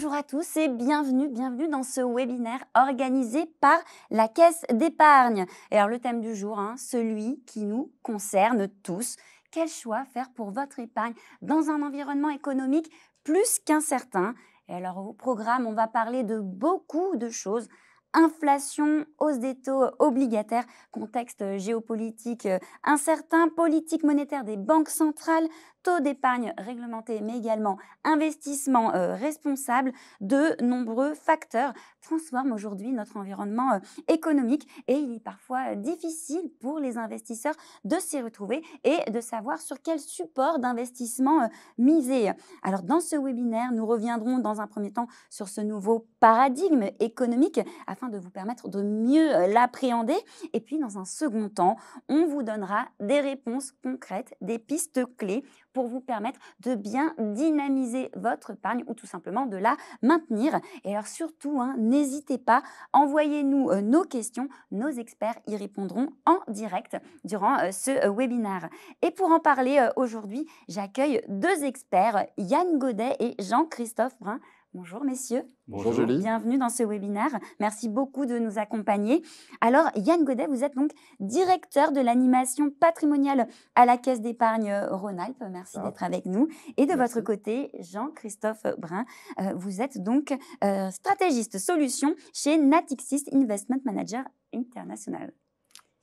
Bonjour à tous et bienvenue, bienvenue dans ce webinaire organisé par la Caisse d'épargne. Et alors le thème du jour, hein, celui qui nous concerne tous. Quel choix faire pour votre épargne dans un environnement économique plus qu'incertain Et alors au programme, on va parler de beaucoup de choses inflation, hausse des taux euh, obligataires, contexte euh, géopolitique euh, incertain, politique monétaire des banques centrales, taux d'épargne réglementé, mais également investissement responsable, de nombreux facteurs transforment aujourd'hui notre environnement économique et il est parfois difficile pour les investisseurs de s'y retrouver et de savoir sur quel support d'investissement miser. Alors dans ce webinaire, nous reviendrons dans un premier temps sur ce nouveau paradigme économique afin de vous permettre de mieux euh, l'appréhender. Et puis, dans un second temps, on vous donnera des réponses concrètes, des pistes clés pour vous permettre de bien dynamiser votre épargne ou tout simplement de la maintenir. Et alors surtout, hein, n'hésitez pas, envoyez-nous euh, nos questions, nos experts y répondront en direct durant euh, ce webinaire. Et pour en parler aujourd'hui, j'accueille deux experts, Yann Godet et Jean-Christophe Brun. Bonjour messieurs. Bonjour Bienvenue dans ce webinaire. Merci beaucoup de nous accompagner. Alors Yann Godet, vous êtes donc directeur de l'animation patrimoniale à la Caisse d'épargne Rhône-Alpes. Merci d'être avec nous. Et de votre côté, Jean-Christophe Brun, euh, vous êtes donc euh, stratégiste solution chez Natixis Investment Manager International.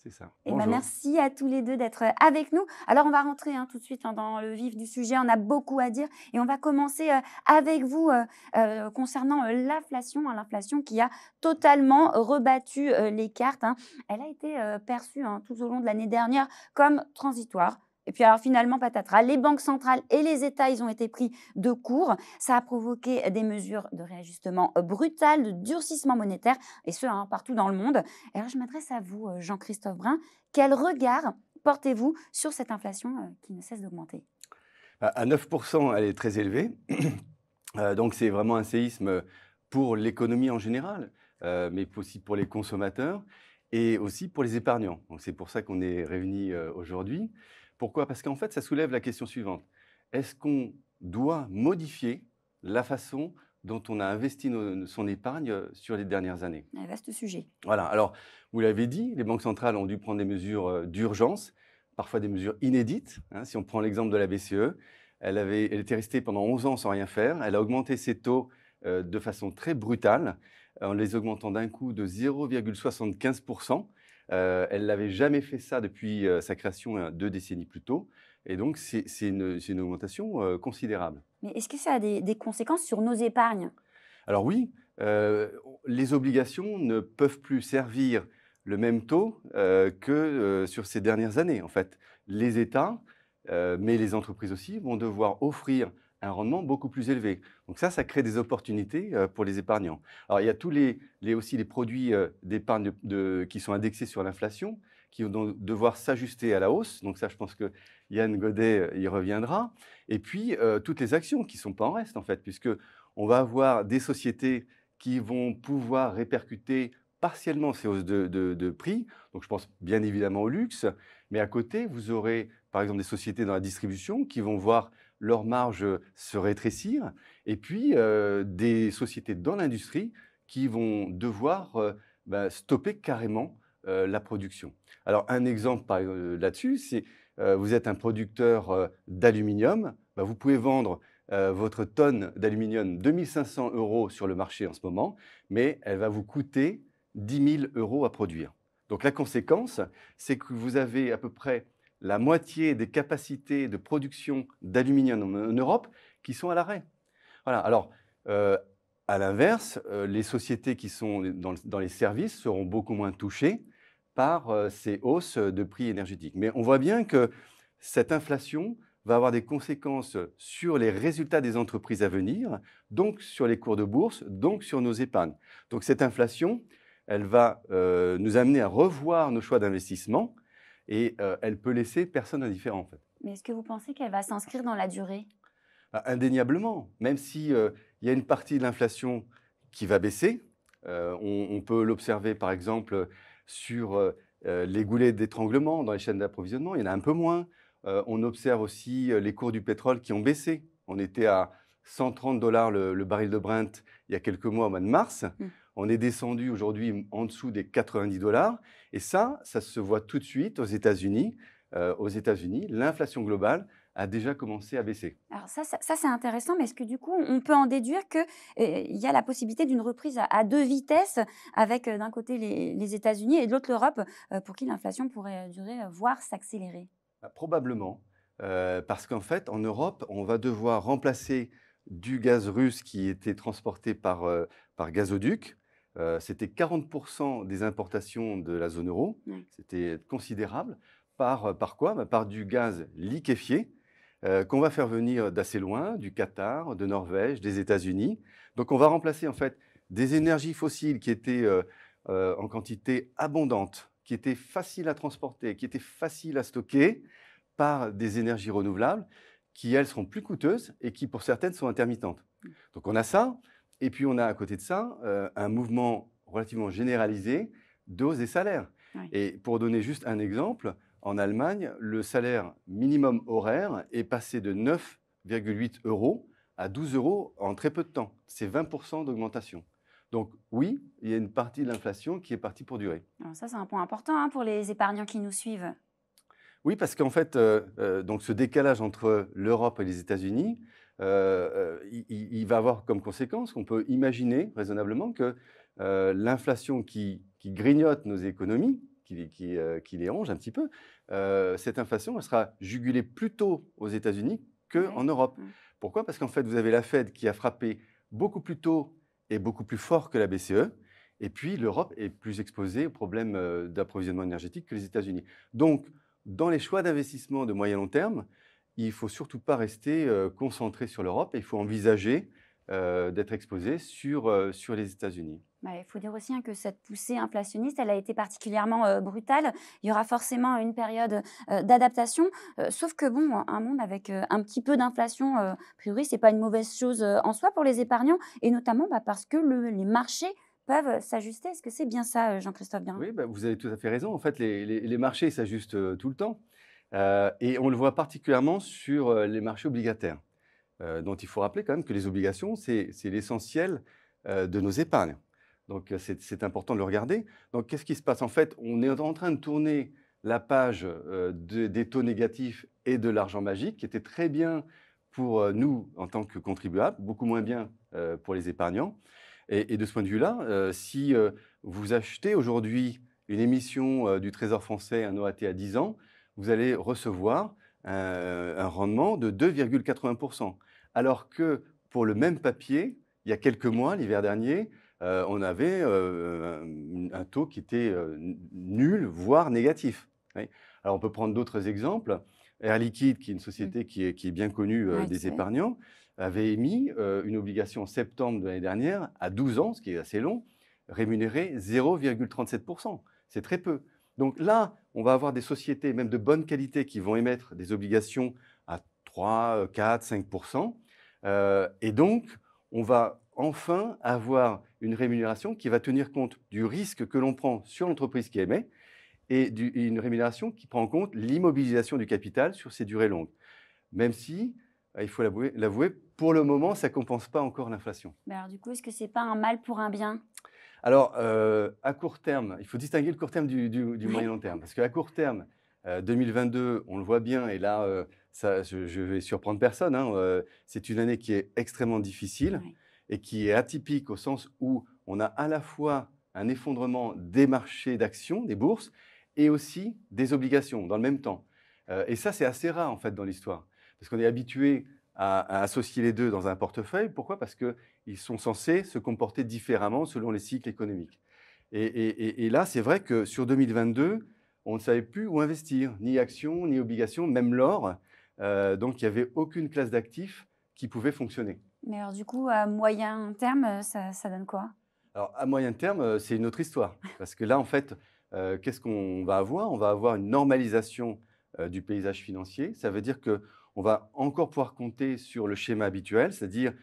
Et eh ben, merci à tous les deux d'être euh, avec nous. Alors, on va rentrer hein, tout de suite hein, dans le vif du sujet. On a beaucoup à dire et on va commencer euh, avec vous euh, concernant l'inflation. Hein, l'inflation qui a totalement rebattu les cartes. Elle a été perçue tout au long de l'année dernière comme transitoire et puis alors finalement, patatras, les banques centrales et les États, ils ont été pris de court. Ça a provoqué des mesures de réajustement euh, brutal, de durcissement monétaire, et ce, hein, partout dans le monde. Et alors je m'adresse à vous, euh, Jean-Christophe Brun. Quel regard portez-vous sur cette inflation euh, qui ne cesse d'augmenter bah, À 9%, elle est très élevée. Donc c'est vraiment un séisme pour l'économie en général, mais aussi pour les consommateurs et aussi pour les épargnants. Donc c'est pour ça qu'on est réunis aujourd'hui. Pourquoi Parce qu'en fait, ça soulève la question suivante. Est-ce qu'on doit modifier la façon dont on a investi son épargne euh, sur les dernières années Un vaste sujet. Voilà. Alors, vous l'avez dit, les banques centrales ont dû prendre des mesures euh, d'urgence, parfois des mesures inédites. Hein. si on prend l'exemple de la BCE, elle, avait, elle était restée pendant 11 ans sans rien faire. Elle a augmenté ses taux euh, de façon très brutale, en les augmentant d'un coup de 0,75%. Euh, elle n'avait jamais fait ça depuis euh, sa création hein, deux décennies plus tôt. Et donc, c'est une, augmentation euh, considérable. Mais est-ce que ça a des, conséquences sur nos épargnes Alors oui, les obligations ne peuvent plus servir le même taux que sur ces dernières années. En fait, les États, mais les entreprises aussi, vont devoir offrir un rendement beaucoup plus élevé. Donc ça, ça crée des opportunités euh, pour les épargnants. Alors il y a tous les, les aussi les produits euh, d'épargne qui sont indexés sur l'inflation, qui vont devoir s'ajuster à la hausse. Donc ça, je pense que Yann Godet euh, y reviendra. Et puis toutes les actions qui sont pas en reste en fait, puisque on va avoir des sociétés qui vont pouvoir répercuter partiellement ces hausses de prix. Donc je pense bien évidemment au luxe, mais à côté, vous aurez par exemple des sociétés dans la distribution qui vont voir leur marge se rétrécir, et puis euh, des sociétés dans l'industrie qui vont devoir euh, bah, stopper carrément euh, la production. Alors un exemple là-dessus, c'est vous êtes un producteur d'aluminium, bah, vous pouvez vendre votre tonne d'aluminium 2500 euros sur le marché en ce moment, mais elle va vous coûter 10 000 euros à produire. Donc la conséquence, c'est que vous avez à peu près la moitié des capacités de production d'aluminium en, Europe qui sont à l'arrêt. Voilà. Alors, euh, à l'inverse, euh, les sociétés qui sont dans, les services seront beaucoup moins touchées par euh, ces hausses de prix énergétiques. Mais on voit bien que cette inflation va avoir des conséquences sur les résultats des entreprises à venir, donc sur les cours de bourse, donc sur nos épargnes. Donc cette inflation, elle va nous amener à revoir nos choix d'investissement et euh, elle peut laisser personne indifférent en fait. Mais est-ce que vous pensez qu'elle va s'inscrire dans la durée bah, Indéniablement, même si euh, il y a une partie de l'inflation qui va baisser, euh, on, peut l'observer par exemple sur les goulets d'étranglement dans les chaînes d'approvisionnement, il y en a un peu moins. on observe aussi les cours du pétrole qui ont baissé. On était à 130 dollars le, baril de Brent il y a quelques mois au mois de mars. Mmh. On est descendu aujourd'hui en dessous des 90 dollars. Et ça, ça se voit tout de suite aux États-Unis. Euh, aux États-Unis, l'inflation globale a déjà commencé à baisser. Alors ça, ça, c'est intéressant, mais est-ce que du coup, on peut en déduire qu'il euh, y a la possibilité d'une reprise à, deux vitesses, avec euh, d'un côté les, États-Unis et de l'autre l'Europe, pour qui l'inflation pourrait durer, voire s'accélérer bah, Probablement, parce qu'en fait, en Europe, on va devoir remplacer du gaz russe qui était transporté par, par gazoduc c'était 40% des importations de la zone euro. C'était considérable. Par, quoi bah, Par du gaz liquéfié qu'on va faire venir d'assez loin, du Qatar, de Norvège, des États-Unis. Donc on va remplacer en fait des énergies fossiles qui étaient en quantité abondante, qui étaient faciles à transporter, qui étaient faciles à stocker, par des énergies renouvelables qui, elles, seront plus coûteuses et qui, pour certaines, sont intermittentes. Mmh. Donc on a ça. Et puis on a à côté de ça euh, un mouvement relativement généralisé doses et salaires. Et pour donner juste un exemple, en Allemagne, le salaire minimum horaire est passé de 9,8 euros à 12 euros en très peu de temps. C'est 20% d'augmentation. Donc oui, il y a une partie de l'inflation qui est partie pour durer. Alors ça, c'est un point important hein, pour les épargnants qui nous suivent. Oui, parce qu'en fait, euh, euh, donc ce décalage entre l'Europe et les États-Unis, euh, euh, il, va avoir comme conséquence qu'on peut imaginer raisonnablement que euh, l'inflation qui, grignote nos économies, qui, les ronge un petit peu, cette inflation, elle sera jugulée plus tôt aux États-Unis qu'en Europe. Mm. Pourquoi Parce qu'en fait, vous avez la Fed qui a frappé beaucoup plus tôt et beaucoup plus fort que la BCE. Et puis, l'Europe est plus exposée aux problèmes d'approvisionnement énergétique que les États-Unis. Donc, dans les choix d'investissement de moyen long terme, il ne faut surtout pas rester concentré sur l'Europe il faut envisager d'être exposé sur, sur les États-Unis. Il faut dire aussi hein, que cette poussée inflationniste, elle a été particulièrement brutale. Il y aura forcément une période d'adaptation. sauf que, bon, un monde avec un petit peu d'inflation, a priori, ce pas une mauvaise chose en soi pour les épargnants, et notamment bah, parce que les marchés peuvent s'ajuster. Est-ce que c'est bien ça, euh, Jean-Christophe Bien Oui, bah, vous avez tout à fait raison. En fait, les marchés s'ajustent tout le temps. Euh, et on le voit particulièrement sur euh, les marchés obligataires, euh, dont il faut rappeler quand même que les obligations, c'est l'essentiel de nos épargnes. Donc c'est important de le regarder. Donc qu'est-ce qui se passe En fait, on est en train de tourner la page des taux négatifs et de l'argent magique, qui était très bien pour nous en tant que contribuables, beaucoup moins bien pour les épargnants. Et, et, de ce point de vue-là, si vous achetez aujourd'hui une émission du Trésor français, un OAT à 10 ans, vous allez recevoir euh, un rendement de 2,80%. Alors que pour le même papier, il y a quelques mois, l'hiver dernier, euh, on avait euh, un, taux qui était nul, voire négatif. Alors on peut prendre d'autres exemples. Air Liquide, qui est une mmh. société qui, est, bien connue des épargnants, avait émis une obligation en septembre de l'année dernière à 12 ans, ce qui est assez long, rémunérée 0,37%. C'est très peu. Donc là, on va avoir des sociétés, même de bonne qualité, qui vont émettre des obligations à 3, 4, 5 Et donc, on va enfin avoir une rémunération qui va tenir compte du risque que l'on prend sur l'entreprise qui émet et une rémunération qui prend en compte l'immobilisation du capital sur ces durées longues. Même si, euh, il faut l'avouer, pour le moment, ça ne compense pas encore l'inflation. alors du coup, est-ce que ce n'est pas un mal pour un bien alors, euh, à court terme, il faut distinguer le court terme du, moyen long terme. Parce qu'à court terme, 2022, euh, on le voit bien, et là, euh, je, ne vais surprendre personne, hein, c'est une année qui est extrêmement difficile et qui est atypique au sens où on a à la fois un effondrement des marchés d'actions, des bourses, et aussi des obligations dans le même temps. et ça, c'est assez rare, en fait, dans l'histoire. Parce qu'on est habitué à, à, associer les deux dans un portefeuille. Pourquoi Parce que ils sont censés se comporter différemment selon les cycles économiques. Et, là, c'est vrai que sur 2022, on ne savait plus où investir, ni actions, ni obligations, même l'or. Euh, donc, il n'y avait aucune classe d'actifs qui pouvait fonctionner. Mais alors, du coup, à moyen terme, euh, ça, donne quoi Alors, à moyen terme, euh, c'est une autre histoire. Parce que là, en fait, qu'est-ce qu'on va avoir On va avoir une normalisation du paysage financier. Ça veut dire qu'on va encore pouvoir compter sur le schéma habituel, c'est-à-dire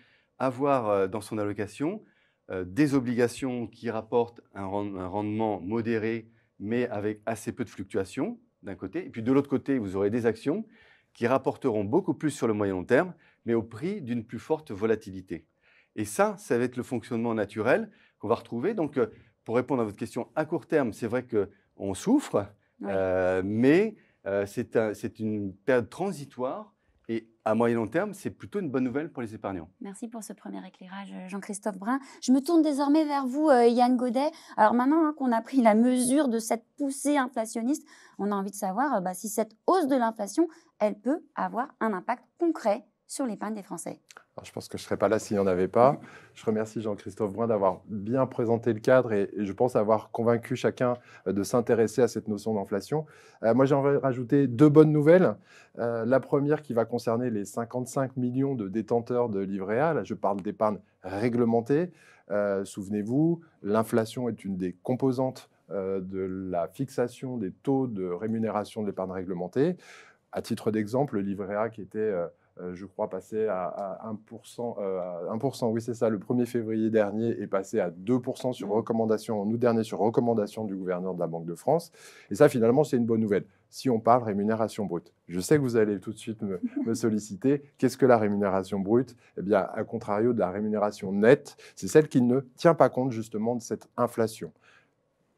avoir euh, dans son allocation euh, des obligations qui rapportent un rendement modéré, mais avec assez peu de fluctuations, d'un côté. Et puis de l'autre côté, vous aurez des actions qui rapporteront beaucoup plus sur le moyen long terme, mais au prix d'une plus forte volatilité. Et ça, ça va être le fonctionnement naturel qu'on va retrouver. Donc, euh, pour répondre à votre question, à court terme, c'est vrai qu'on souffre, mais c'est un, une période transitoire et à moyen long terme, c'est plutôt une bonne nouvelle pour les épargnants. Merci pour ce premier éclairage, euh, Jean-Christophe Brun. Je me tourne désormais vers vous, euh, Yann Godet. Alors maintenant hein, qu'on a pris la mesure de cette poussée inflationniste, on a envie de savoir euh, bah, si cette hausse de l'inflation, elle peut avoir un impact concret sur l'épargne des Français je pense que je ne serais pas là s'il n'y en avait pas. Je remercie Jean-Christophe Brun d'avoir bien présenté le cadre et, je pense avoir convaincu chacun euh, de s'intéresser à cette notion d'inflation. j'ai euh, moi, de rajouter deux bonnes nouvelles. Euh, la première qui va concerner les 55 millions de détenteurs de livret A. Là, je parle d'épargne réglementée. Souvenez-vous, l'inflation est une des composantes de la fixation des taux de rémunération de l'épargne réglementée. À titre d'exemple, le livret A qui était euh, je crois, passer à, 1%, euh, oui c'est ça, le 1er février dernier est passé à 2% sur mmh. recommandation, en dernier sur recommandation du gouverneur de la Banque de France. Et ça finalement c'est une bonne nouvelle. Si on parle rémunération brute, je sais que vous allez tout de suite me, me solliciter, qu'est-ce que la rémunération brute Eh bien, à contrario de la rémunération nette, c'est celle qui ne tient pas compte justement de cette inflation.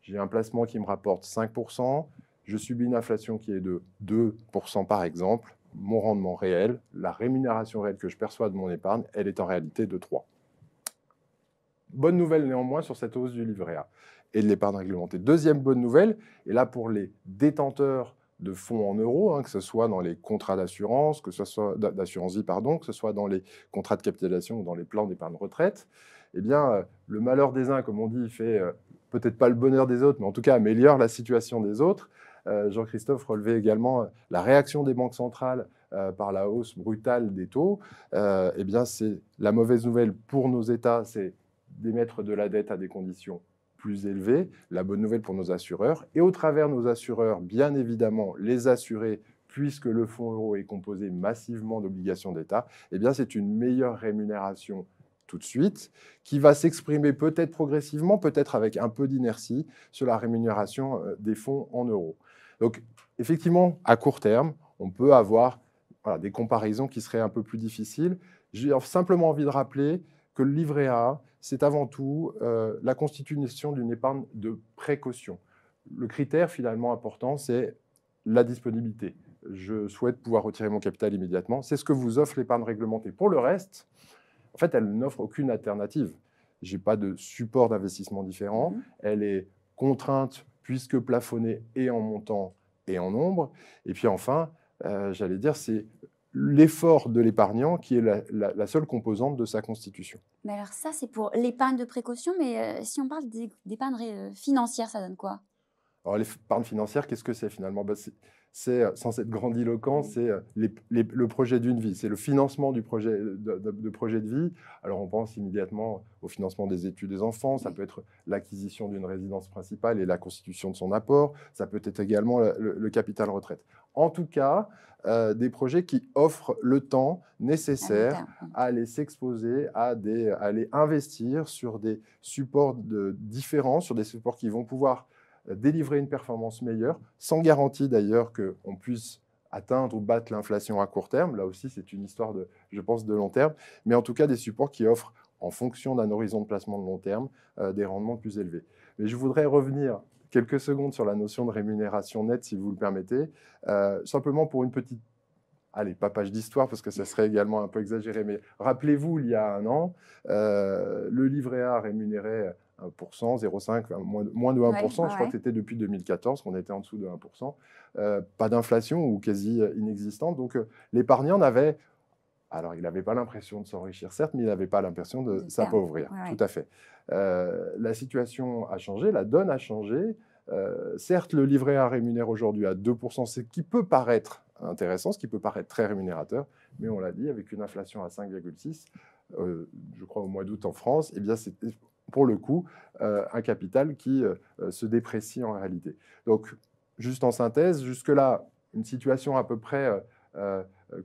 J'ai un placement qui me rapporte 5%, je subis une inflation qui est de 2% par exemple mon rendement réel, la rémunération réelle que je perçois de mon épargne, elle est en réalité de 3. Bonne nouvelle néanmoins sur cette hausse du livret A et de l'épargne réglementée. Deuxième bonne nouvelle, et là pour les détenteurs de fonds en euros, hein, que ce soit dans les contrats d'assurance, que ce soit d'assurance vie, pardon, que ce soit dans les contrats de capitalisation ou dans les plans d'épargne retraite, eh bien, euh, le malheur des uns, comme on dit, fait euh, peut-être pas le bonheur des autres, mais en tout cas améliore la situation des autres. Euh, Jean-Christophe relevait également euh, la réaction des banques centrales euh, par la hausse brutale des taux. eh bien, c'est la mauvaise nouvelle pour nos États, c'est d'émettre de la dette à des conditions plus élevées. La bonne nouvelle pour nos assureurs et au travers nos assureurs, bien évidemment, les assurés puisque le fonds euro est composé massivement d'obligations d'État, eh bien c'est une meilleure rémunération tout de suite, qui va s'exprimer peut-être progressivement, peut-être avec un peu d'inertie, sur la rémunération des fonds en euros. Donc, effectivement, à court terme, on peut avoir des comparaisons qui seraient un peu plus difficiles. J'ai simplement envie de rappeler que le livret A, c'est avant tout euh, la constitution d'une épargne de précaution. Le critère finalement important, c'est la disponibilité. Je souhaite pouvoir retirer mon capital immédiatement. C'est ce que vous offre l'épargne réglementée. Pour le reste, en fait, elle n'offre aucune alternative. Je n'ai pas de support d'investissement différent. Mmh. Elle est contrainte puisque plafonné et en montant et en nombre. Et puis enfin, euh, j'allais dire, c'est l'effort de l'épargnant qui est la, seule composante de sa constitution. Mais alors ça, c'est pour l'épargne de précaution, mais euh, si on parle d'épargne euh, financière, ça donne quoi alors, l'épargne financière, qu'est-ce que c'est finalement bah, C'est, euh, sans cette grandiloquence, mm. c'est euh, le projet d'une vie, c'est le financement du projet, de, projet de vie. Alors, on pense immédiatement au financement des études des enfants, ça peut être l'acquisition d'une résidence principale et la constitution de son apport, ça peut être également le, capital retraite. En tout cas, euh, des projets qui offrent le temps nécessaire ah, à aller s'exposer, à, aller investir sur des supports différents, sur des supports qui vont pouvoir délivrer une performance meilleure, sans garantie d'ailleurs qu'on puisse atteindre ou battre l'inflation à court terme. Là aussi, c'est une histoire, de, je pense, de long terme, mais en tout cas des supports qui offrent, en fonction d'un horizon de placement de long terme, euh, des rendements plus élevés. Mais je voudrais revenir quelques secondes sur la notion de rémunération nette, si vous le permettez, euh, simplement pour une petite allez, pas page d'histoire parce que ça serait également un peu exagéré, mais rappelez-vous, il y a un an, euh, le livret A rémunéré... 1%, 0,5, moins, de 1%, je crois que c'était depuis 2014 qu'on était en dessous de 1%, euh, pas d'inflation ou quasi euh, inexistante. Donc euh, l'épargnant n'avait, alors il n'avait pas l'impression de s'enrichir certes, mais il n'avait pas l'impression de s'appauvrir, ouvrir. tout à fait. la situation a changé, la donne a changé. certes, le livret A rémunère aujourd'hui à 2%, ce qui peut paraître intéressant, ce qui peut paraître très rémunérateur, mais on l'a dit, avec une inflation à 5,6%, je crois au mois d'août en France, eh bien c'était pour le coup, euh, un capital qui euh, euh, se déprécie en réalité. Donc, juste en synthèse, jusque-là, une situation à peu près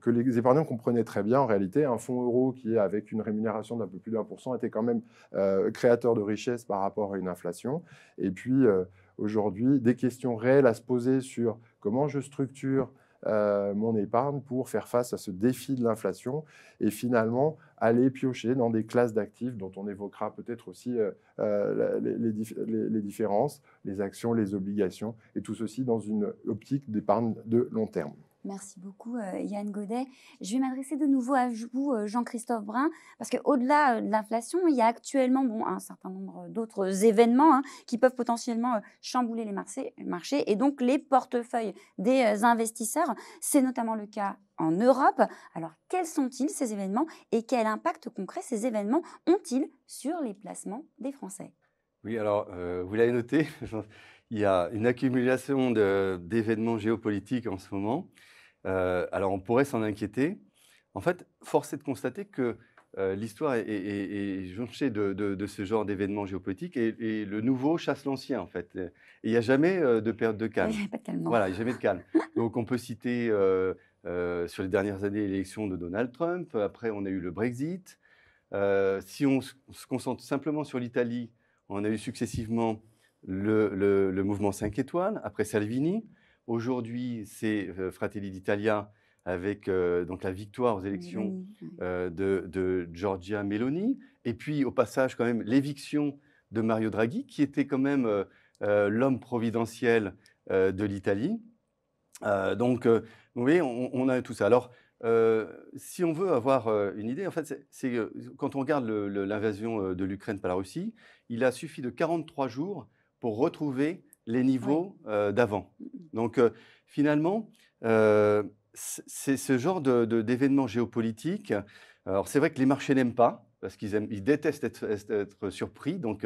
que les épargnants comprenaient très bien. En réalité, un fonds euro qui, avec une rémunération d'un peu plus de 1% était quand même créateur de richesse par rapport à une inflation. Et puis, aujourd'hui, des questions réelles à se poser sur comment je structure euh, mon épargne pour faire face à ce défi de l'inflation et finalement aller piocher dans des classes d'actifs dont on évoquera peut-être aussi euh, euh, les, différences, les actions, les obligations, et tout ceci dans une optique d'épargne de long terme. Merci beaucoup, euh, Yann Godet. Je vais m'adresser de nouveau à vous, euh, Jean-Christophe Brun, parce qu'au-delà euh, de l'inflation, il y a actuellement bon, un certain nombre d'autres événements hein, qui peuvent potentiellement chambouler les marchés, marchés et donc les portefeuilles des investisseurs. C'est notamment le cas en Europe. Alors, quels sont-ils ces événements et quel impact concret ces événements ont-ils sur les placements des Français Oui, alors, vous l'avez noté, il y a une accumulation d'événements géopolitiques en ce moment. Euh, alors on pourrait s'en inquiéter. En fait, force est de constater que euh, l'histoire est, jonchée de, ce genre d'événements géopolitiques et, le nouveau chasse l'ancien en fait. il n'y a jamais euh, de perte de calme. Il n'y a Voilà, jamais de calme. Donc on peut citer sur les dernières années l'élection de Donald Trump, après on a eu le Brexit. si on se concentre simplement sur l'Italie, on a eu successivement le, le, mouvement 5 étoiles, après Salvini, Aujourd'hui, c'est Fratelli d'Italia avec donc la victoire aux élections de, Giorgia Meloni, et puis au passage quand même l'éviction de Mario Draghi, qui était quand même l'homme providentiel de l'Italie. donc, vous voyez, on, on, a tout ça. Alors, si on veut avoir une idée, en fait, c'est quand on regarde l'invasion de l'Ukraine par la Russie, il a suffi de 43 jours pour retrouver les niveaux euh, d'avant. Donc euh, finalement, euh, c'est ce genre d'événements de, géopolitiques. Alors c'est vrai que les marchés n'aiment pas, parce qu'ils détestent être, surpris. Donc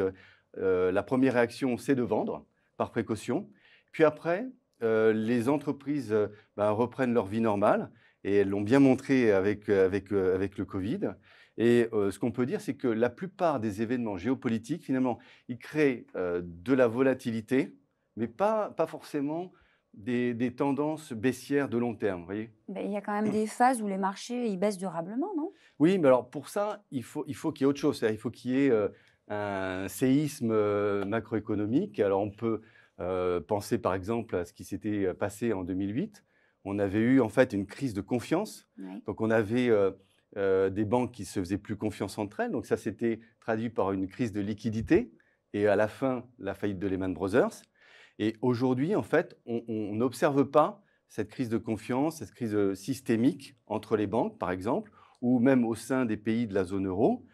la première réaction, c'est de vendre, par précaution. Puis après, les entreprises ben, reprennent leur vie normale, et elles l'ont bien montré avec, avec, le Covid. Et ce qu'on peut dire, c'est que la plupart des événements géopolitiques, finalement, ils créent de la volatilité mais pas, pas forcément des, tendances baissières de long terme, voyez ben, Il y a quand même des phases où les marchés ils baissent durablement, non Oui, mais alors pour ça, il faut qu'il faut y ait autre chose. Il faut qu'il y ait euh, un séisme euh, macroéconomique. Alors on peut euh, penser par exemple à ce qui s'était passé en 2008. On avait eu en fait une crise de confiance. Donc on avait des banques qui se faisaient plus confiance entre elles. Donc ça s'était traduit par une crise de liquidité et à la fin la faillite de Lehman Brothers. Et aujourd'hui, en fait, on n'observe pas cette crise de confiance, cette crise euh, systémique entre les banques, par exemple, ou même au sein des pays de la zone euro.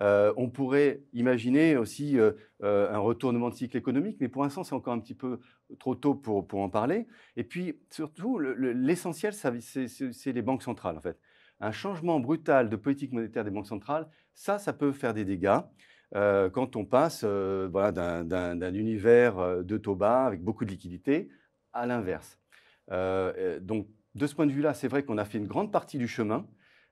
Euh, on pourrait imaginer aussi euh, un retournement de cycle économique, mais pour l'instant, c'est encore un petit peu trop tôt pour, en parler. Et puis, surtout, l'essentiel, c'est les banques centrales, en fait. Un changement brutal de politique monétaire des banques centrales, ça, ça peut faire des dégâts. Euh, quand on passe euh, d'un, univers euh, de taux bas avec beaucoup de liquidités à l'inverse. donc, de ce point de vue-là, c'est vrai qu'on a fait une grande partie du chemin,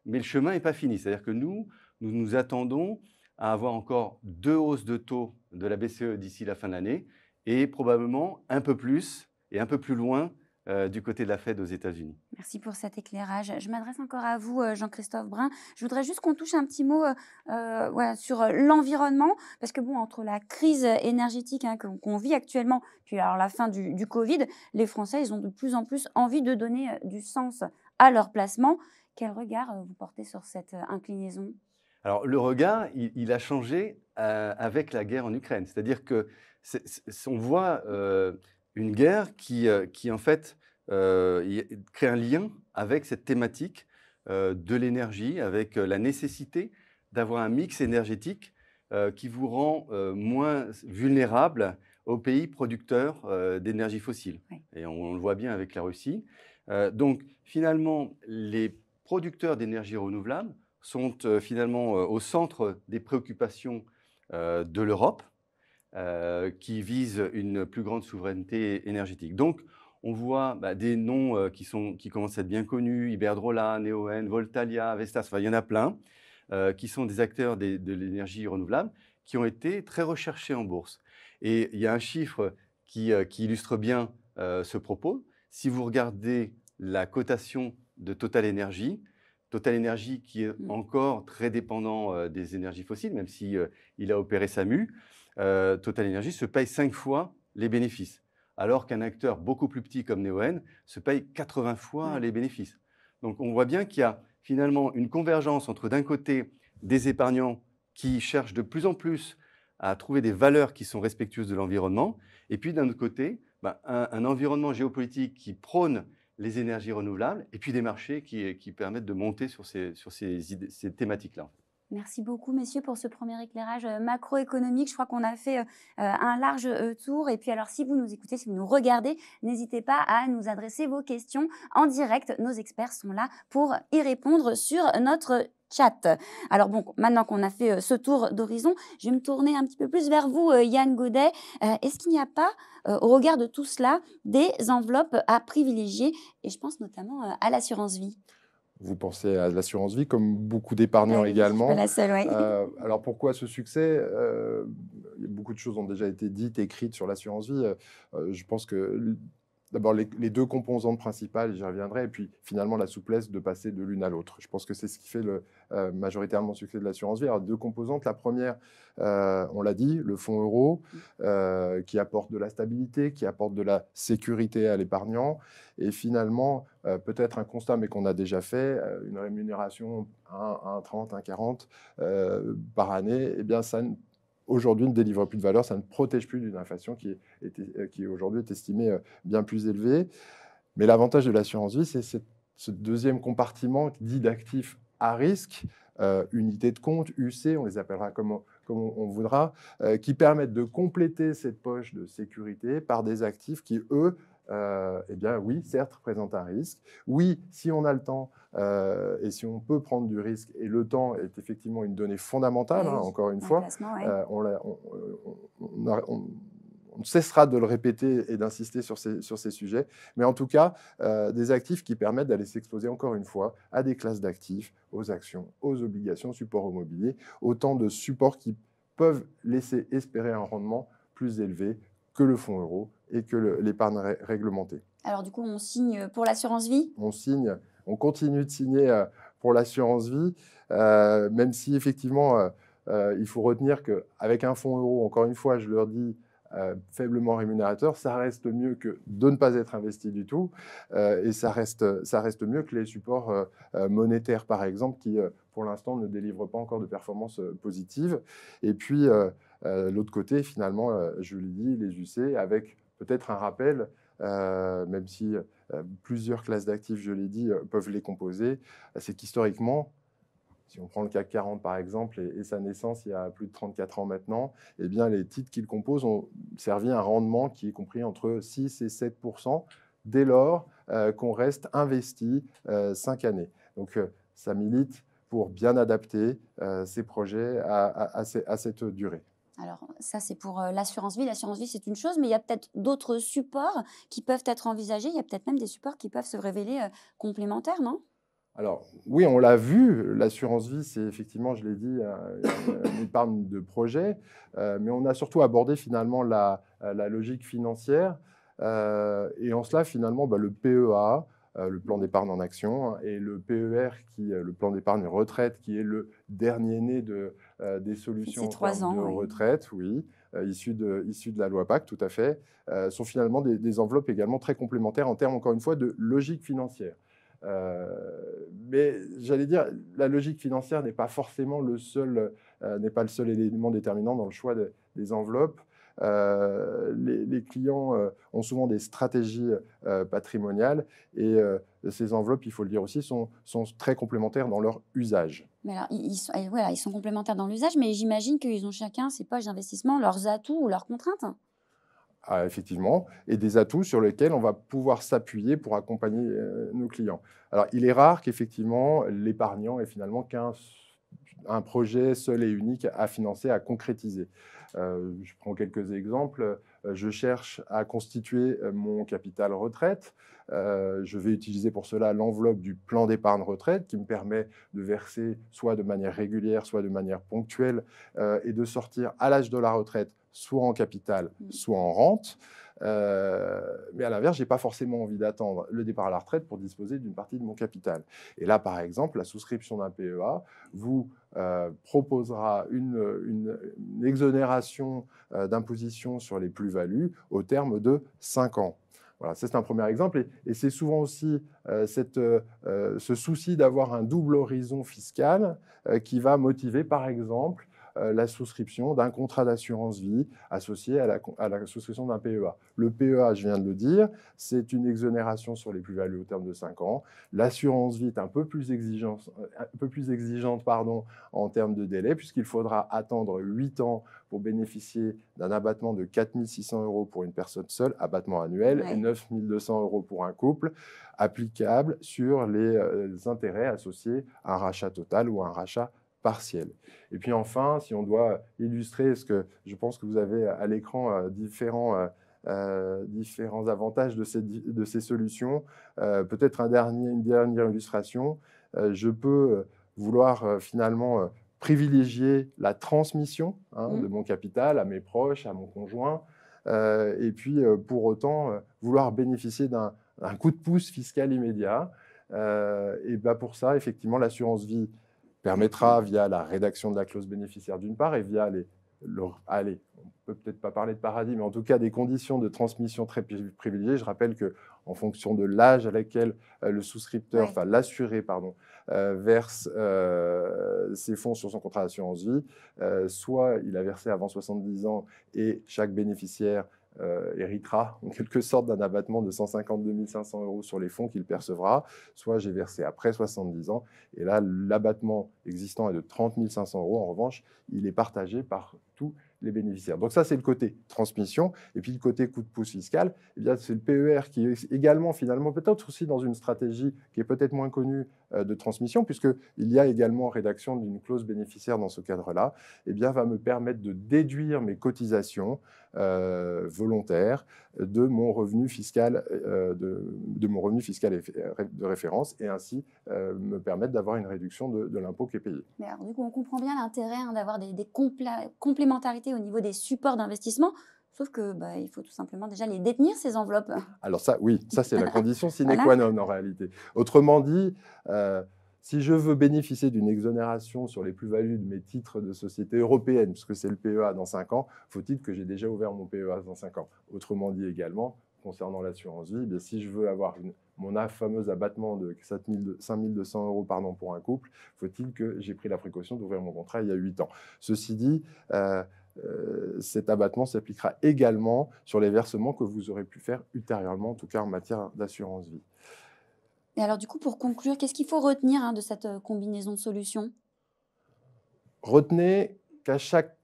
mais le chemin n'est pas fini. C'est-à-dire que nous, nous nous attendons à avoir encore deux hausses de taux de la BCE d'ici la fin de l'année et probablement un peu plus et un peu plus loin euh, du côté de la Fed aux États-Unis. Merci pour cet éclairage. Je m'adresse encore à vous, euh, Jean-Christophe Brun. Je voudrais juste qu'on touche un petit mot euh, sur l'environnement, parce que bon, entre la crise énergétique hein, qu'on vit actuellement, puis alors la fin du, Covid, les Français, ils ont de plus en plus envie de donner du sens à leur placement. Quel regard vous portez sur cette inclinaison Alors le regard, il, a changé avec la guerre en Ukraine. C'est-à-dire que on voit une guerre qui, euh, en fait, euh, crée un lien avec cette thématique euh, de l'énergie, avec la nécessité d'avoir un mix énergétique qui vous rend moins vulnérable aux pays producteurs d'énergie fossile. Et on, on, le voit bien avec la Russie. donc, finalement, les producteurs d'énergie renouvelable sont finalement au centre des préoccupations de l'Europe. Euh, qui visent une plus grande souveraineté énergétique. Donc, on voit bah, des noms euh, qui, sont, qui commencent à être bien connus, Iberdrola, Neoen, Voltalia, Vestas, il y en a plein, euh, qui sont des acteurs de l'énergie renouvelable, qui ont été très recherchés en bourse. Et il y a un chiffre qui, illustre bien ce propos. Si vous regardez la cotation de Total Energy, Total Energy qui est mmh. encore très dépendant des énergies fossiles, même s'il si, a opéré sa mue, euh, Total Energy se paye 5 fois les bénéfices, alors qu'un acteur beaucoup plus petit comme Neoen se paye 80 fois les bénéfices. Donc on voit bien qu'il y a finalement une convergence entre d'un côté des épargnants qui cherchent de plus en plus à trouver des valeurs qui sont respectueuses de l'environnement, et puis d'un autre côté, bah, un, environnement géopolitique qui prône les énergies renouvelables, et puis des marchés qui, permettent de monter sur ces thématiques-là. Merci beaucoup, messieurs, pour ce premier éclairage euh, macroéconomique. Je crois qu'on a fait euh, euh, un large tour. Et puis, alors, si vous nous écoutez, si vous nous regardez, n'hésitez pas à nous adresser vos questions en direct. Nos experts sont là pour y répondre sur notre chat. Alors bon, maintenant qu'on a fait ce tour d'horizon, je vais me tourner un petit peu plus vers vous, Yann Godet. Est-ce qu'il n'y a pas, au regard de tout cela, des enveloppes à privilégier, et je pense notamment à l'assurance vie vous pensez à l'assurance vie, comme beaucoup d'épargnants également. La seule, euh, alors pourquoi ce succès euh, Beaucoup de choses ont déjà été dites, écrites sur l'assurance vie. Euh, je pense que d'abord les, deux composantes principales, j'y reviendrai, et puis finalement la souplesse de passer de l'une à l'autre. Je pense que c'est ce qui fait le, euh, majoritairement le succès de l'assurance vie. Alors, deux composantes. La première, euh, on l'a dit, le fonds euro, euh, qui apporte de la stabilité, qui apporte de la sécurité à l'épargnant, et finalement, peut-être un constat, mais qu'on a déjà fait, une rémunération 1,30, 1,40 par année, eh bien, ça ne aujourd'hui ne délivre plus de valeur, ça ne protège plus d'une inflation qui, est, euh, qui aujourd'hui est estimée euh, bien plus élevée. Mais l'avantage de l'assurance vie, c'est ce deuxième compartiment dit d'actifs à risque, euh, unité unités de compte, UC, on les appellera comme on, on voudra, qui permettent de compléter cette poche de sécurité par des actifs qui, eux, euh, eh bien oui, certes, présente un risque. Oui, si on a le temps euh, et si on peut prendre du risque, et le temps est effectivement une donnée fondamentale, eh hein, encore une fois, euh, on, cessera de le répéter et d'insister sur ces, sur ces sujets, mais en tout cas, des actifs qui permettent d'aller s'exposer encore une fois à des classes d'actifs, aux actions, aux obligations, supports au autant de supports qui peuvent laisser espérer un rendement plus élevé que le fonds euro et que l'épargne réglementée. Alors du coup, on signe pour l'assurance vie On signe, on continue de signer euh, pour l'assurance vie, euh, même si effectivement, euh, il faut retenir qu'avec un fonds euro, encore une fois, je leur dis, faiblement rémunérateur, ça reste mieux que de ne pas être investi du tout, et ça reste, ça reste mieux que les supports monétaires, par exemple, qui, pour l'instant, ne délivrent pas encore de performances positives. Et puis, l'autre côté, finalement, je le dis, les UC, avec peut-être un rappel, euh, même si euh, plusieurs classes d'actifs, je l'ai dit, euh, peuvent les composer, c'est qu'historiquement, si on prend le CAC 40 par exemple et, sa naissance il y a plus de 34 ans maintenant, eh bien les titres qu'il compose ont servi un rendement qui est compris entre 6 et 7 dès lors qu'on reste investi 5 années. Donc ça milite pour bien adapter ces projets à cette durée. Alors ça, c'est pour euh, l'assurance vie. L'assurance vie, c'est une chose, mais il y a peut-être d'autres supports qui peuvent être envisagés. Il y a peut-être même des supports qui peuvent se révéler euh, complémentaires, non alors oui, on l'a vu, l'assurance vie, c'est effectivement, je l'ai dit, euh, une épargne de projet, mais on a surtout abordé finalement la, logique financière, et en cela finalement, bah, le PEA, le plan d'épargne en action, et le PER, qui, le plan d'épargne retraite, qui est le dernier né de, euh, des solutions en de retraite, oui, euh, issues de, issues de la loi PAC, tout à fait, euh, sont finalement des, enveloppes également très complémentaires en termes, encore une fois, de logique financière. mais j'allais dire, la logique financière n'est pas forcément le seul, n'est pas le seul élément déterminant dans le choix des enveloppes. Euh, les, clients euh, ont souvent des stratégies euh, patrimoniales et ces enveloppes, il faut le dire aussi, sont, très complémentaires dans leur usage. Mais ils, sont, complémentaires dans l'usage, mais j'imagine qu'ils ont chacun ses poches d'investissement, leurs atouts ou leurs contraintes. Ah, effectivement, et des atouts sur lesquels on va pouvoir s'appuyer pour accompagner nos clients. Alors, il est rare qu'effectivement, l'épargnant ait finalement qu'un projet seul et unique à financer, à concrétiser. Euh, je prends quelques exemples. Euh, je cherche à constituer euh, mon capital retraite. je vais utiliser pour cela l'enveloppe du plan d'épargne retraite qui me permet de verser soit de manière régulière, soit de manière ponctuelle et de sortir à l'âge de la retraite soit en capital, mmh. soit en rente. Euh, mais à l'inverse, je n'ai pas forcément envie d'attendre le départ à la retraite pour disposer d'une partie de mon capital. Et là, par exemple, la souscription d'un PEA vous euh, proposera une, exonération euh, d'imposition sur les plus-values au terme de 5 ans. Voilà, c'est un premier exemple. Et, c'est souvent aussi ce souci d'avoir un double horizon fiscal qui va motiver, par exemple, euh, la souscription d'un contrat d'assurance vie associé à la, à la souscription d'un PEA. Le PEA, je viens de le dire, c'est une exonération sur les plus-values au terme de 5 ans. L'assurance vie est un peu plus, exigeante, euh, un peu plus exigeante pardon, en termes de délai, puisqu'il faudra attendre 8 ans pour bénéficier d'un abattement de 4600 euros pour une personne seule, abattement annuel, et et 9200 euros pour un couple, applicable sur les, les euh, intérêts associés à un rachat total ou à un rachat partiel. Et puis enfin, si on doit illustrer ce que je pense que vous avez à l'écran euh, différents... Euh, euh, différents avantages de ces, de ces solutions. Peut-être un dernier, une dernière illustration. je peux vouloir finalement privilégier la transmission hein, mmh. de mon capital à mes proches, à mon conjoint, et puis pour autant vouloir bénéficier d'un coup de pouce fiscal immédiat. et ben pour ça, effectivement, l'assurance vie permettra, via la rédaction de la clause bénéficiaire d'une part, et via les, allez, on peut peut-être pas parler de paradis, mais en tout cas des conditions de transmission très privilégiées. Je rappelle que en fonction de l'âge à laquelle euh, le souscripteur, enfin l'assuré, pardon, euh, verse euh, ses fonds sur son contrat d'assurance vie, soit il a versé avant 70 ans et chaque bénéficiaire euh, héritera en quelque sorte d'un abattement de 152 500 euros sur les fonds qu'il percevra, soit j'ai versé après 70 ans, et là l'abattement existant est de 30 500 euros, en revanche il est partagé par tous les bénéficiaires. Donc ça c'est le côté transmission, et puis le côté coup de pouce fiscal, et eh bien c'est le PER qui est également finalement peut-être aussi dans une stratégie qui est peut-être moins connue euh, de transmission, puisqu'il y a également rédaction d'une clause bénéficiaire dans ce cadre-là, eh bien, va me permettre de déduire mes cotisations euh, volontaires de mon revenu fiscal, euh, de, mon revenu fiscal de référence et ainsi me permettre d'avoir une réduction de, l'impôt qui est payé. du coup, on comprend bien l'intérêt hein, d'avoir des complémentarités au niveau des supports d'investissement. Sauf que bah, il faut tout simplement déjà les détenir, ces enveloppes. Alors ça, oui, ça c'est la condition sine qua non en réalité. Autrement dit, euh, si je veux bénéficier d'une exonération sur les plus-values de mes titres de société européenne, puisque c'est le PEA dans 5 ans, faut-il que j'ai déjà ouvert mon PEA dans 5 ans Autrement dit également, concernant l'assurance vie, eh si je veux avoir mon fameux abattement de 5200 euros par pour un couple, faut-il que j'ai pris la précaution d'ouvrir mon contrat il y a 8 ans Ceci dit, euh, euh, cet abattement s'appliquera également sur les versements que vous aurez pu faire ultérieurement, en tout cas en matière d'assurance vie. Et alors du coup, pour conclure, qu'est-ce qu'il faut retenir hein, de cette euh, combinaison de solutions Retenez qu'à chaque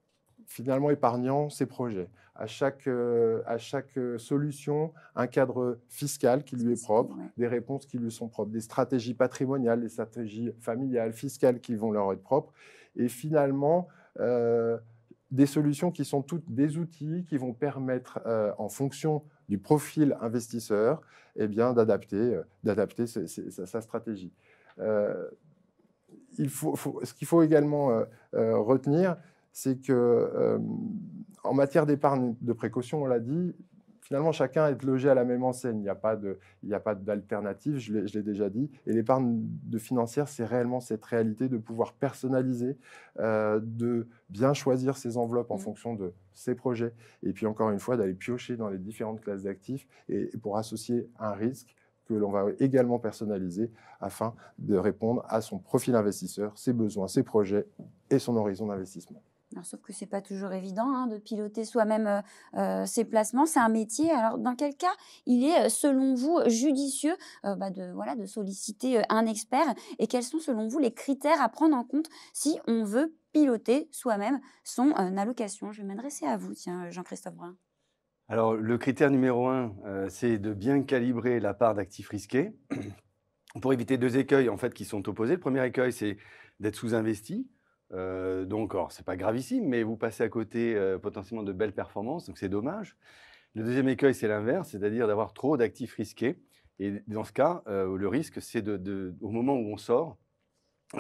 finalement épargnant ses projets, à chaque, euh, à chaque solution un cadre fiscal qui lui est propre, des réponses qui lui sont propres, des stratégies patrimoniales, des stratégies familiales, fiscales qui vont leur être propres. Et finalement, des solutions qui sont toutes des outils qui vont permettre, euh, en fonction du profil investisseur, eh bien, d'adapter, euh, d'adapter sa, stratégie. Euh, il faut, ce qu'il faut également retenir, c'est que en matière d'épargne de précaution, on l'a dit, finalement, chacun est logé à la même enseigne. Il n'y a pas d'alternative, je l'ai déjà dit. Et l'épargne de financière, c'est réellement cette réalité de pouvoir personnaliser, euh, de bien choisir ses enveloppes en mmh. fonction de ses projets. Et puis, encore une fois, d'aller piocher dans les différentes classes d'actifs et pour associer un risque que l'on va également personnaliser afin de répondre à son profil investisseur, ses besoins, ses projets et son horizon d'investissement. Alors, sauf que n'est pas toujours évident hein, de piloter soi-même euh, euh, ses placements. C'est un métier. Alors, dans quel cas il est, euh, selon vous, judicieux bah, de, solliciter un expert Et quels sont, selon vous, les critères à prendre en compte si on veut piloter soi-même son allocation Je vais m'adresser à vous, tiens, Jean-Christophe Brun. Alors, le critère numéro un, c'est de bien calibrer la part d'actifs risqués pour éviter deux écueils en fait qui sont opposés. Le premier écueil, c'est d'être sous-investi. Euh, donc, donc, n'est pas gravissime, mais vous passez à côté euh, potentiellement de belles performances, donc c'est dommage. Le deuxième écueil, c'est l'inverse, c'est-à-dire d'avoir trop d'actifs risqués. Et dans ce cas, euh, le risque, c'est au moment où on sort,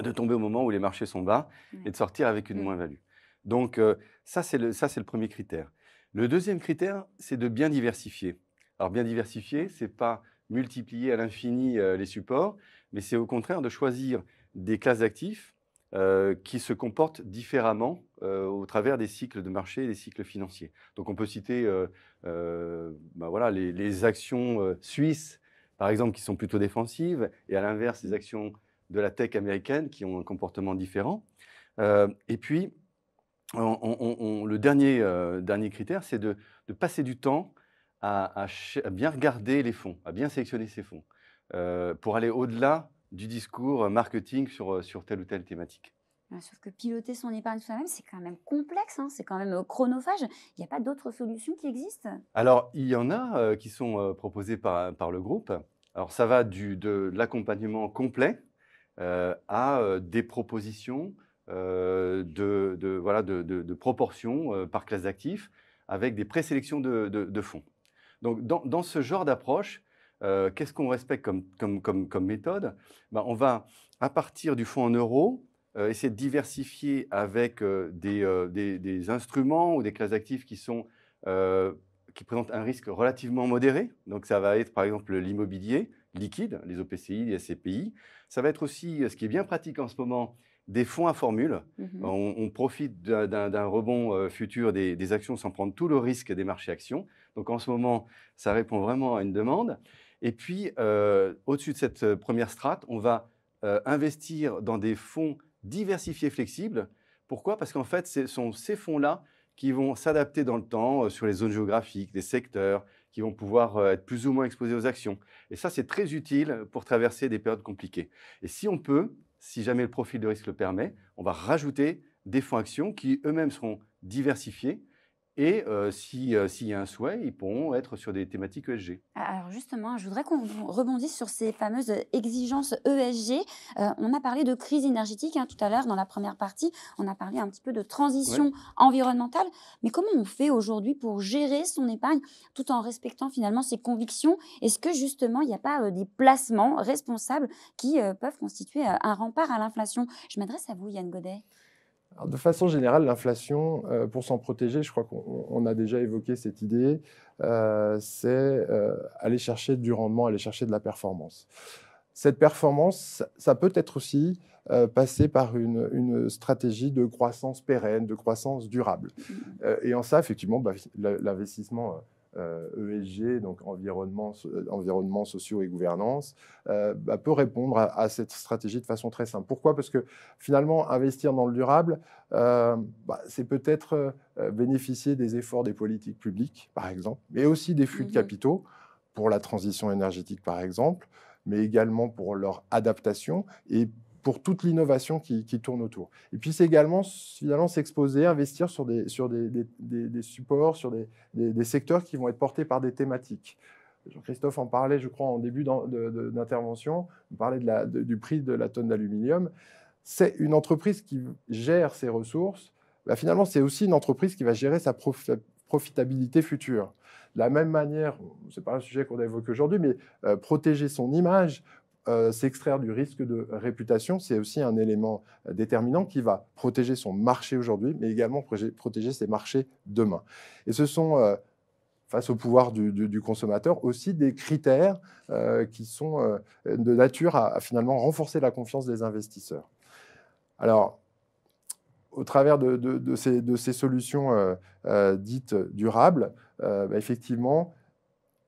de tomber au moment où les marchés sont bas et de sortir avec une mm. moins-value. Donc, ça, c'est le, le premier critère. Le deuxième critère, c'est de bien diversifier. Alors, bien diversifier, c'est pas multiplier à l'infini les supports, mais c'est au contraire de choisir des classes d'actifs euh, qui se comportent différemment euh, au travers des cycles de marché et des cycles financiers. Donc on peut citer euh, bah les, actions suisses, par exemple, qui sont plutôt défensives, et à l'inverse, les actions de la tech américaine qui ont un comportement différent. et puis, le dernier, critère, c'est de, passer du temps à, à, bien regarder les fonds, à bien sélectionner ces fonds, pour aller au-delà du discours euh, marketing sur, euh, sur telle ou telle thématique. Sauf que piloter son épargne soi-même, c'est quand même complexe, hein. c'est quand même euh, chronophage. Il n'y a pas d'autres solutions qui existent Alors, il y en a qui sont proposées par, par, le groupe. Alors, ça va de l'accompagnement complet à des propositions de, voilà, de, de, proportions par classe d'actifs avec des présélections de, fonds. Donc, dans, dans ce genre d'approche, euh, qu'est-ce qu'on respecte comme, méthode ben, On va, à partir du fonds en euros, euh, essayer de diversifier avec euh, des, instruments ou des classes d'actifs qui, sont, qui présentent un risque relativement modéré. Donc ça va être par exemple l'immobilier liquide, les OPCI, les SCPI. Ça va être aussi, ce qui est bien pratique en ce moment, des fonds à formule. Mhm. on, profite d'un rebond futur des, des, actions sans prendre tout le risque des marchés actions. Donc en ce moment, ça répond vraiment à une demande. Et puis, euh, au-dessus de cette euh, première strate, on va euh, investir dans des fonds diversifiés et flexibles. Pourquoi Parce qu'en fait, ce sont ces fonds-là qui vont s'adapter dans le temps sur les zones géographiques, des secteurs, qui vont pouvoir être plus ou moins exposés aux actions. Et ça, c'est très utile pour traverser des périodes compliquées. Et si on peut, si jamais le profil de risque le permet, on va rajouter des fonds actions qui eux-mêmes seront diversifiés, et euh, euh, s'il y a un souhait, ils pourront être sur des thématiques ESG. Alors justement, je voudrais qu'on rebondisse sur ces fameuses exigences ESG. Euh, on a parlé de crise énergétique hein, tout à l'heure dans la première partie. On a parlé un petit peu de transition environnementale. Mais comment on fait aujourd'hui pour gérer son épargne tout en respectant finalement ses convictions Est-ce que justement, il n'y a pas des placements responsables qui peuvent constituer un rempart à l'inflation Je m'adresse à vous, Yann Godet de façon générale, l'inflation, euh, pour s'en protéger, je crois qu'on a déjà évoqué cette idée, euh, c'est euh, aller chercher du rendement, aller chercher de la performance. Cette performance, ça peut être aussi passer par une, stratégie de croissance pérenne, de croissance durable. Mmh. et en ça, effectivement, bah, l'investissement ESG, euh, e donc environnement, euh, environnement, sociaux et gouvernance, euh, bah, peut répondre à, cette stratégie de façon très simple. Pourquoi Parce que finalement, investir dans le durable, bah, c'est peut-être bénéficier des efforts des politiques publiques, par exemple, mais aussi des flux de mhm. capitaux pour la transition énergétique, par exemple, mais également pour leur adaptation et pour toute l'innovation qui, tourne autour. Et puis, c'est également finalement s'exposer, investir sur des, sur des, supports, sur des, secteurs qui vont être portés par des thématiques. Jean-Christophe en parlait, je crois, en début d'intervention. On parlait de du prix de la tonne d'aluminium. C'est une entreprise qui gère ses ressources. Bah, finalement, c'est aussi une entreprise qui va gérer sa profitabilité future. De la même manière, ce n'est pas un sujet qu'on a évoqué aujourd'hui, mais euh, protéger son image euh, s'extraire du risque de réputation, c'est aussi un élément euh, déterminant qui va protéger son marché aujourd'hui, mais également protéger ses marchés demain. Et ce sont, euh, face au pouvoir du, consommateur, aussi des critères qui sont de nature à, finalement renforcer la confiance des investisseurs. Alors, au travers de, ces, solutions dites durables, bah, effectivement,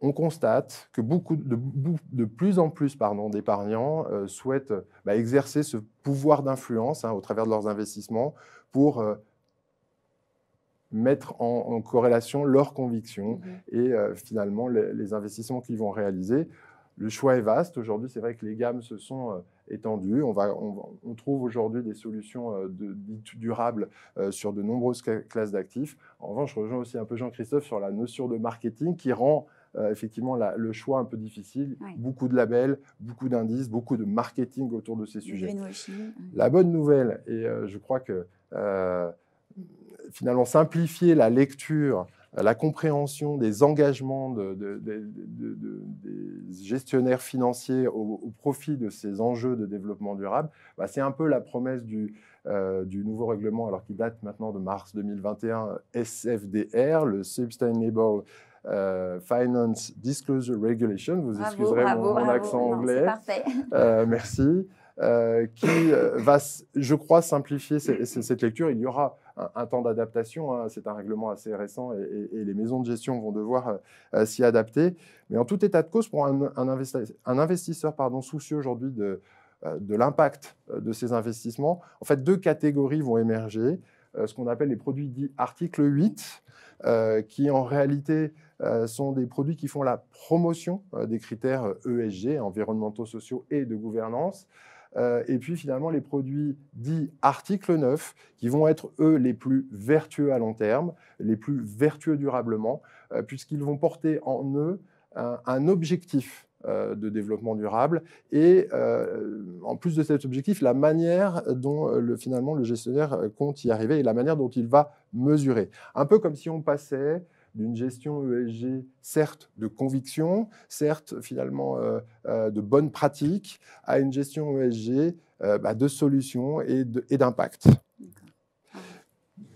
on constate que beaucoup de, plus en plus d'épargnants euh, souhaitent euh, bah, exercer ce pouvoir d'influence hein, au travers de leurs investissements pour euh, mettre en, corrélation leurs convictions mhm. et finalement les, investissements qu'ils vont réaliser. Le choix est vaste. Aujourd'hui, c'est vrai que les gammes se sont étendues. On, trouve aujourd'hui des solutions de, durables sur de nombreuses classes d'actifs. En revanche, je rejoins aussi un peu Jean-Christophe sur la notion de marketing qui rend euh, effectivement le choix un peu difficile. Beaucoup de labels, beaucoup d'indices, beaucoup de marketing autour de ces sujets. La bonne nouvelle, et euh, je crois que euh, finalement simplifier la lecture la compréhension des engagements de, des gestionnaires financiers au, profit de ces enjeux de développement durable, bah, c'est un peu la promesse du, du nouveau règlement, alors qui date maintenant de mars 2021, SFDR, le Sustainable euh, Finance Disclosure Regulation, vous excuserez mon, accent anglais. Euh, merci. Euh, qui va, je crois, simplifier cette lecture. Il y aura un, temps d'adaptation, hein. c'est un règlement assez récent et, les maisons de gestion vont devoir s'y adapter. Mais en tout état de cause, pour un, un investisseur, pardon, soucieux aujourd'hui de, de l'impact de ces investissements, en fait, deux catégories vont émerger. Ce qu'on appelle les produits dits article 8, qui en réalité euh, sont des produits qui font la promotion euh, des critères ESG, euh, e environnementaux, sociaux et de gouvernance. et puis finalement, les produits dits article 9, qui vont être eux les plus vertueux à long terme, les plus vertueux durablement, puisqu'ils vont porter en eux un, objectif de développement durable et en plus de cet objectif, la manière dont finalement le gestionnaire compte y arriver et la manière dont il va mesurer. Un peu comme si on passait d'une gestion ESG, certes de conviction, certes finalement euh, euh, de bonnes pratiques, à une gestion ESG euh, bah, de solutions et d'impact. Ah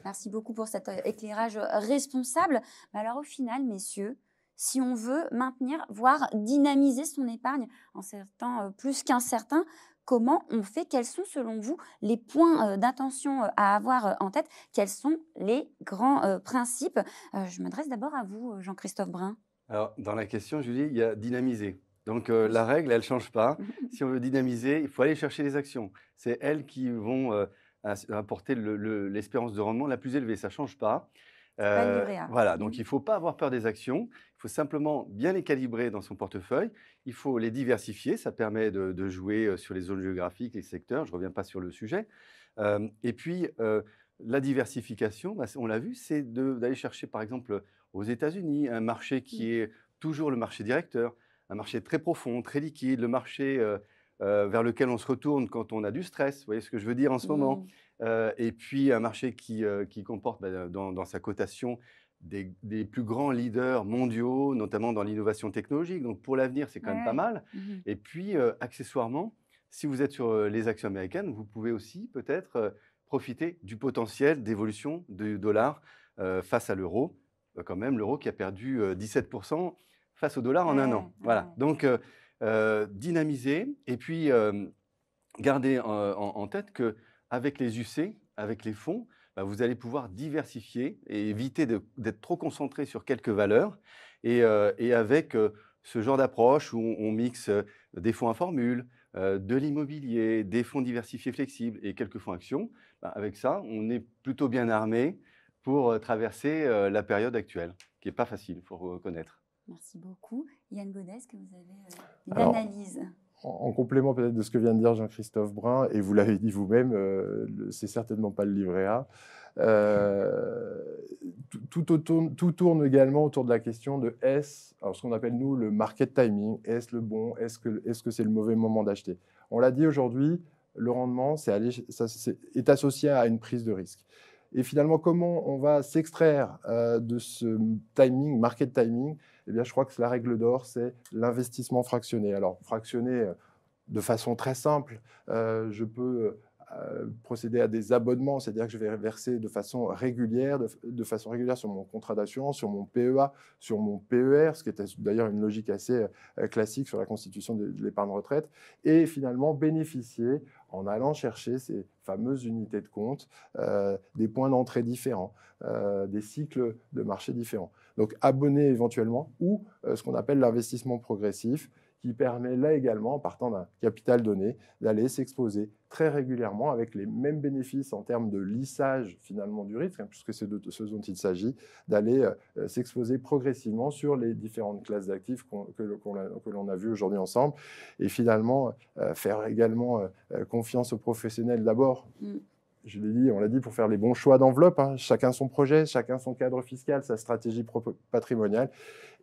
Merci beaucoup pour cet éclairage responsable. Bah, alors au final, messieurs, si on veut maintenir, voire dynamiser son épargne en certains plus qu'incertains, comment on fait, quels sont selon vous les points d'attention à avoir en tête, quels sont les grands principes. je m'adresse d'abord à vous, Jean-Christophe Brun. Alors, dans la question, je dis il y a dynamiser. Donc la règle, elle ne change pas. Si on veut dynamiser, il faut aller chercher les actions. C'est elles qui vont apporter l'espérance de rendement la plus élevée. Ça ne change pas. Euh, hein. Voilà, donc il ne faut pas avoir peur des actions, il faut simplement bien les calibrer dans son portefeuille, il faut les diversifier, ça permet de, jouer euh, sur les zones géographiques, les secteurs, je ne reviens pas sur le sujet. Euh, et puis, la diversification, bah, on l'a vu, c'est d'aller chercher par exemple aux États-Unis un marché qui mmh. est toujours le marché directeur, un marché très profond, très liquide, le marché euh, vers lequel on se retourne quand on a du stress. Vous voyez ce que je veux dire en ce mmh. moment euh, Et puis un marché qui, euh, comporte bah, dans, sa cotation des, plus grands leaders mondiaux, notamment dans l'innovation technologique. Donc pour l'avenir, c'est quand même pas mal. Mmh. Et puis accessoirement, si vous êtes sur les actions américaines, vous pouvez aussi peut-être profiter du potentiel d'évolution du dollar face à l'euro. Bah, quand même, l'euro qui a perdu 17% face au dollar en un an. Voilà. Donc euh, dynamiser et puis euh, garder en, tête que avec les UC, avec les fonds, bah, vous allez pouvoir diversifier et éviter d'être trop concentré sur quelques valeurs. Et, euh, avec ce genre d'approche où on, mixe des fonds à formule, de l'immobilier, des fonds diversifiés flexibles et quelques fonds actions, bah, avec ça, on est plutôt bien armé pour traverser la période actuelle, qui n'est pas facile, il faut reconnaître. Merci beaucoup. Yann Godès, que vous avez euh, une analyse en complément peut-être de ce que vient de dire Jean-Christophe Brun, et vous l'avez dit vous-même, euh, c'est certainement pas le livret A. Euh, tout, tourne, également autour de la question de est-ce, ce qu'on appelle nous le market timing, est-ce le bon, est-ce que c'est le mauvais moment d'acheter On l'a dit aujourd'hui, le rendement est associé à une prise de risque. Et finalement, comment on va s'extraire euh, de ce timing, market timing Eh bien, je crois que la règle d'or, c'est l'investissement fractionné. Alors, fractionné euh, de façon très simple, euh, je peux procéder à des abonnements, c'est-à-dire que je vais verser de façon régulière, de, façon régulière sur mon contrat d'assurance, sur mon PEA, sur mon PER, ce qui était d'ailleurs une logique assez classique sur la constitution de l'épargne retraite, et finalement bénéficier en allant chercher ces fameuses unités de compte, euh, des points d'entrée différents, euh, des cycles de marché différents. Donc abonner éventuellement ou euh, ce qu'on appelle l'investissement progressif, qui permet là également, en partant d'un capital donné, d'aller s'exposer très régulièrement avec les mêmes bénéfices en termes de lissage finalement du risque, hein, puisque c'est de ce dont il s'agit, d'aller euh, s'exposer progressivement sur les différentes classes d'actifs que, l'on a, vues aujourd'hui ensemble, et finalement euh, faire également euh, confiance aux professionnels d'abord. Mmh je l'ai dit, on l'a dit, pour faire les bons choix d'enveloppe. Hein. Chacun son projet, chacun son cadre fiscal, sa stratégie patrimoniale,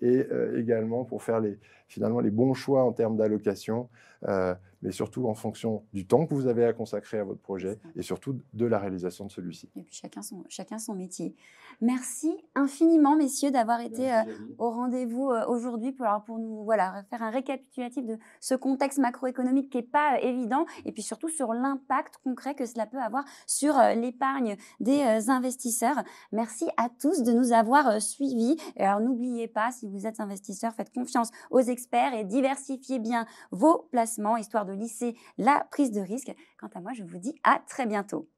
et euh, également pour faire les, finalement les bons choix en termes d'allocation, euh, mais surtout en fonction du temps que vous avez à consacrer à votre projet et surtout de la réalisation de celui-ci. Et puis chacun son, chacun son métier. Merci infiniment, messieurs, d'avoir été euh, au rendez-vous euh, aujourd'hui pour, pour nous voilà, faire un récapitulatif de ce contexte macroéconomique qui n'est pas euh, évident et puis surtout sur l'impact concret que cela peut avoir sur l'épargne des investisseurs. Merci à tous de nous avoir suivis. alors n'oubliez pas, si vous êtes investisseur, faites confiance aux experts et diversifiez bien vos placements, histoire de lisser la prise de risque. Quant à moi, je vous dis à très bientôt.